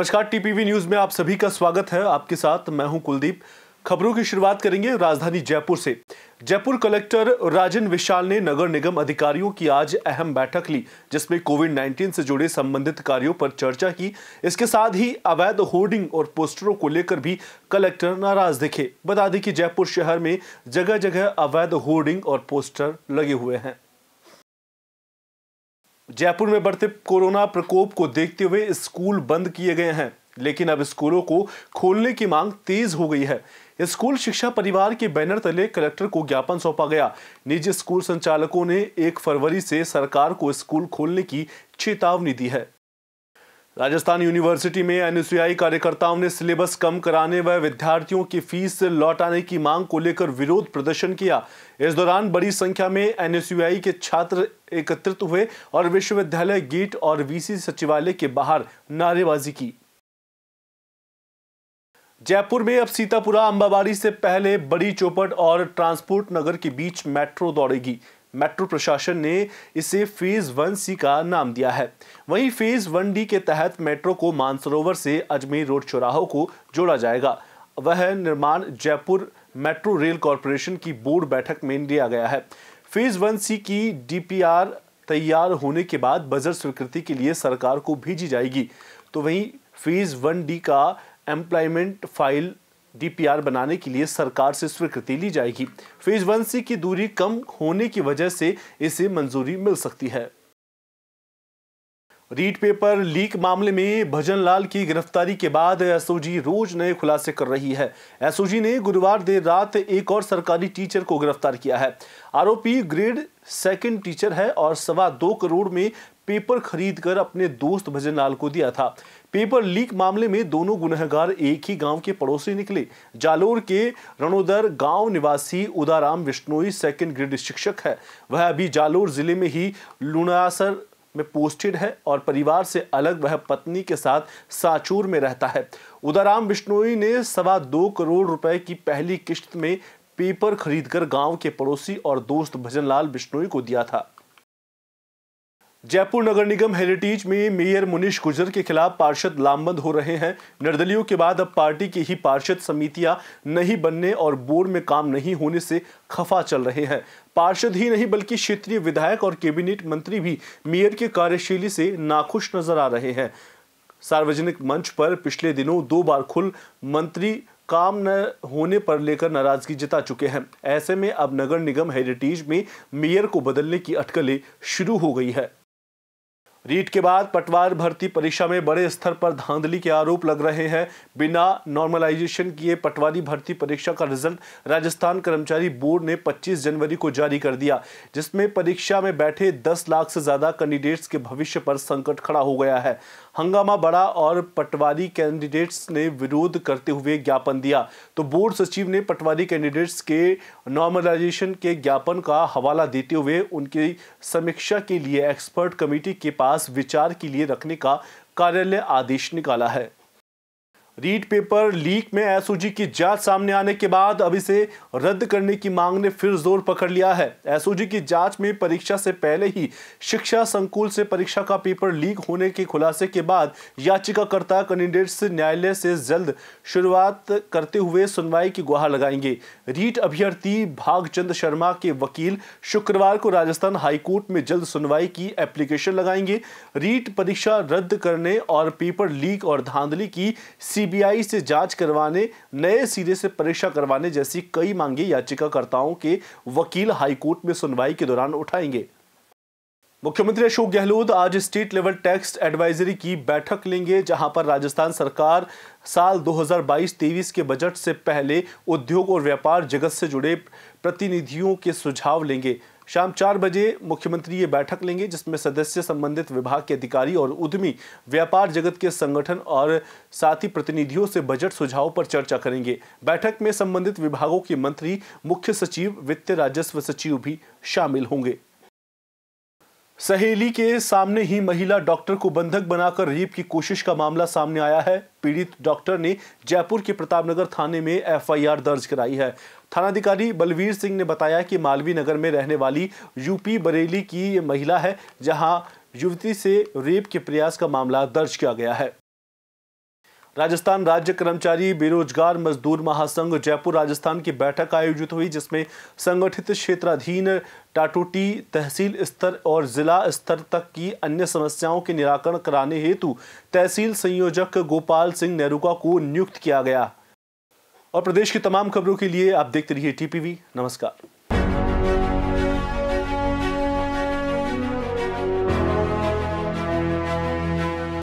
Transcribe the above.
नमस्कार TPV news में आप सभी का स्वागत है आपके साथ मैं हूं कुलदीप खबरों की शुरुआत करेंगे राजधानी जयपुर से जयपुर कलेक्टर राजन विशाल ने नगर निगम अधिकारियों की आज अहम बैठक ली जिसमें कोविड 19 से जुड़े संबंधित कार्यों पर चर्चा की इसके साथ ही अवैध होर्डिंग और पोस्टरों को लेकर भी कलेक्टर नाराज दिखे बता दें कि जयपुर शहर में जगह जगह अवैध होर्डिंग और पोस्टर लगे हुए हैं जयपुर में बढ़ते कोरोना प्रकोप को देखते हुए स्कूल बंद किए गए हैं लेकिन अब स्कूलों को खोलने की मांग तेज हो गई है स्कूल शिक्षा परिवार के बैनर तले कलेक्टर को ज्ञापन सौंपा गया निजी स्कूल संचालकों ने एक फरवरी से सरकार को स्कूल खोलने की चेतावनी दी है राजस्थान यूनिवर्सिटी में एनएसयूआई कार्यकर्ताओं ने सिलेबस कम कराने व विद्यार्थियों की फीस लौटाने की मांग को लेकर विरोध प्रदर्शन किया इस दौरान बड़ी संख्या में एनएसयूआई के छात्र एकत्रित हुए और विश्वविद्यालय गेट और वीसी सचिवालय के बाहर नारेबाजी की जयपुर में अब सीतापुरा अंबाबाड़ी से पहले बड़ी चौपट और ट्रांसपोर्ट नगर के बीच मेट्रो दौड़ेगी मेट्रो प्रशासन ने इसे फेज़ वन सी का नाम दिया है वहीं फेज़ वन डी के तहत मेट्रो को मानसरोवर से अजमेर रोड चौराहों को जोड़ा जाएगा वह निर्माण जयपुर मेट्रो रेल कॉरपोरेशन की बोर्ड बैठक में लिया गया है फेज़ वन सी की डीपीआर तैयार होने के बाद बजट स्वीकृति के लिए सरकार को भेजी जाएगी तो वहीं फेज़ वन डी का एम्प्लॉयमेंट फाइल डीपीआर बनाने के लिए सरकार से स्वीकृति ली जाएगी फेज वन सी की दूरी कम होने की वजह से इसे मंजूरी मिल सकती है रीट पेपर लीक मामले में भजन लाल की गिरफ्तारी के बाद एसओजी रोज नए खुलासे कर रही है एसओजी ने गुरुवार देर रात एक और सरकारी टीचर को गिरफ्तार किया है आरोपी ग्रेड सेकंड टीचर है और सवा दो करोड़ में पेपर खरीदकर अपने दोस्त भजन लाल को दिया था पेपर लीक मामले में दोनों गुनहगार एक ही गांव के पड़ोसी निकले जालोर के रणोदर गांव निवासी उदाराम विष्णोई सेकेंड ग्रेड शिक्षक है वह अभी जालोर जिले में ही लुणासर में पोस्टेड है और परिवार से अलग वह पत्नी के साथ साचूर में रहता है उदाराम बिश्नोई ने सवा दो करोड़ रुपए की पहली किश्त में पेपर खरीदकर गांव के पड़ोसी और दोस्त भजनलाल बिश्नोई को दिया था जयपुर नगर निगम हेरिटेज में मेयर मुनीष गुजर के खिलाफ पार्षद लामबंद हो रहे हैं निर्दलियों के बाद अब पार्टी की ही पार्षद समितियां नहीं बनने और बोर्ड में काम नहीं होने से खफा चल रहे हैं पार्षद ही नहीं बल्कि क्षेत्रीय विधायक और कैबिनेट मंत्री भी मेयर के कार्यशैली से नाखुश नजर आ रहे हैं सार्वजनिक मंच पर पिछले दिनों दो बार खुल मंत्री काम न होने पर लेकर नाराजगी जता चुके हैं ऐसे में अब नगर निगम हेरिटेज में मेयर को बदलने की अटकलें शुरू हो गई है रीट के बाद पटवार भर्ती परीक्षा में बड़े स्तर पर धांधली के आरोप लग रहे हैं बिना नॉर्मलाइजेशन किए पटवारी भर्ती परीक्षा का रिजल्ट राजस्थान कर्मचारी बोर्ड ने 25 जनवरी को जारी कर दिया जिसमें परीक्षा में बैठे 10 लाख से ज्यादा कैंडिडेट्स के भविष्य पर संकट खड़ा हो गया है हंगामा बड़ा और पटवारी कैंडिडेट्स ने विरोध करते हुए ज्ञापन दिया तो बोर्ड सचिव ने पटवारी कैंडिडेट्स के नॉर्मलाइजेशन के ज्ञापन का हवाला देते हुए उनकी समीक्षा के लिए एक्सपर्ट कमेटी के पास खास विचार के लिए रखने का कार्यालय आदेश निकाला है रीट पेपर लीक में एसओजी की जांच सामने आने के बाद अब इसे रद्द करने की मांग ने फिर जोर पकड़ लिया है एसओजी की जांच में परीक्षा से पहले ही शिक्षा संकुल से परीक्षा का पेपर लीक होने के खुलासे के बाद याचिकाकर्ता कैंडिडेट्स न्यायालय से जल्द शुरुआत करते हुए सुनवाई की गुहार लगाएंगे रीट अभ्यर्थी भागचंद शर्मा के वकील शुक्रवार को राजस्थान हाईकोर्ट में जल्द सुनवाई की एप्लीकेशन लगाएंगे रीट परीक्षा रद्द करने और पेपर लीक और धांधली की सी सीबीआई से जांच करवाने नए सिरे से परीक्षा करवाने जैसी कई मांगे याचिकाकर्ताओं के वकील हाईकोर्ट में सुनवाई के दौरान उठाएंगे मुख्यमंत्री अशोक गहलोत आज स्टेट लेवल टैक्स एडवाइजरी की बैठक लेंगे जहां पर राजस्थान सरकार साल 2022-23 के बजट से पहले उद्योग और व्यापार जगत से जुड़े प्रतिनिधियों के सुझाव लेंगे शाम चार बजे मुख्यमंत्री ये बैठक लेंगे जिसमें सदस्य संबंधित विभाग के अधिकारी और उद्यमी व्यापार जगत के संगठन और साथ ही प्रतिनिधियों से बजट सुझाव पर चर्चा करेंगे बैठक में संबंधित विभागों के मंत्री मुख्य सचिव वित्त राजस्व सचिव भी शामिल होंगे सहेली के सामने ही महिला डॉक्टर को बंधक बनाकर रेप की कोशिश का मामला सामने आया है पीड़ित डॉक्टर ने जयपुर के प्रतापनगर थाने में एफआईआर दर्ज कराई है थानाधिकारी बलवीर सिंह ने बताया कि मालवी नगर में रहने वाली यूपी बरेली की ये महिला है जहां युवती से रेप के प्रयास का मामला दर्ज किया गया है राजस्थान राज्य कर्मचारी बेरोजगार मजदूर महासंघ जयपुर राजस्थान की बैठक आयोजित हुई जिसमें संगठित क्षेत्राधीन टाटोटी तहसील स्तर और जिला स्तर तक की अन्य समस्याओं के निराकरण कराने हेतु तहसील संयोजक गोपाल सिंह नेहरूका को नियुक्त किया गया और प्रदेश की तमाम खबरों के लिए आप देखते रहिए टीपीवी नमस्कार